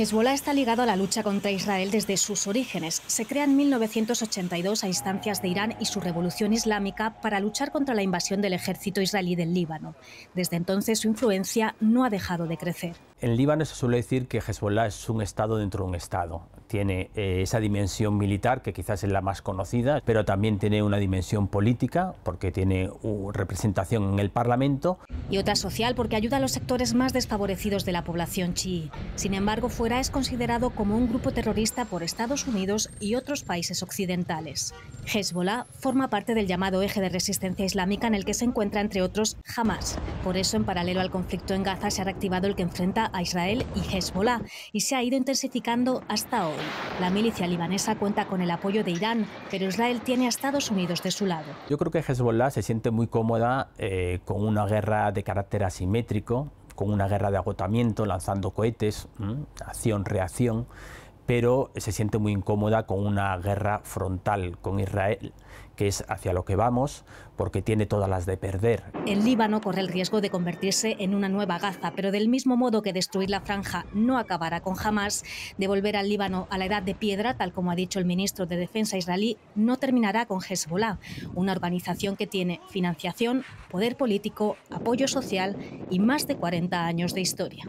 Hezbollah está ligado a la lucha contra Israel desde sus orígenes. Se crea en 1982 a instancias de Irán y su revolución islámica para luchar contra la invasión del ejército israelí del Líbano. Desde entonces su influencia no ha dejado de crecer. En Líbano se suele decir que Hezbollah es un Estado dentro de un Estado. Tiene eh, esa dimensión militar, que quizás es la más conocida, pero también tiene una dimensión política, porque tiene representación en el Parlamento. Y otra social, porque ayuda a los sectores más desfavorecidos de la población chií. Sin embargo, fue es considerado como un grupo terrorista por Estados Unidos y otros países occidentales. Hezbollah forma parte del llamado eje de resistencia islámica en el que se encuentra, entre otros, Hamas. Por eso, en paralelo al conflicto en Gaza, se ha reactivado el que enfrenta a Israel y Hezbollah y se ha ido intensificando hasta hoy. La milicia libanesa cuenta con el apoyo de Irán, pero Israel tiene a Estados Unidos de su lado. Yo creo que Hezbollah se siente muy cómoda eh, con una guerra de carácter asimétrico con una guerra de agotamiento, lanzando cohetes, acción-reacción pero se siente muy incómoda con una guerra frontal con Israel, que es hacia lo que vamos, porque tiene todas las de perder. El Líbano corre el riesgo de convertirse en una nueva Gaza, pero del mismo modo que destruir la franja no acabará con Hamas, devolver al Líbano a la edad de piedra, tal como ha dicho el ministro de Defensa israelí, no terminará con Hezbollah, una organización que tiene financiación, poder político, apoyo social y más de 40 años de historia.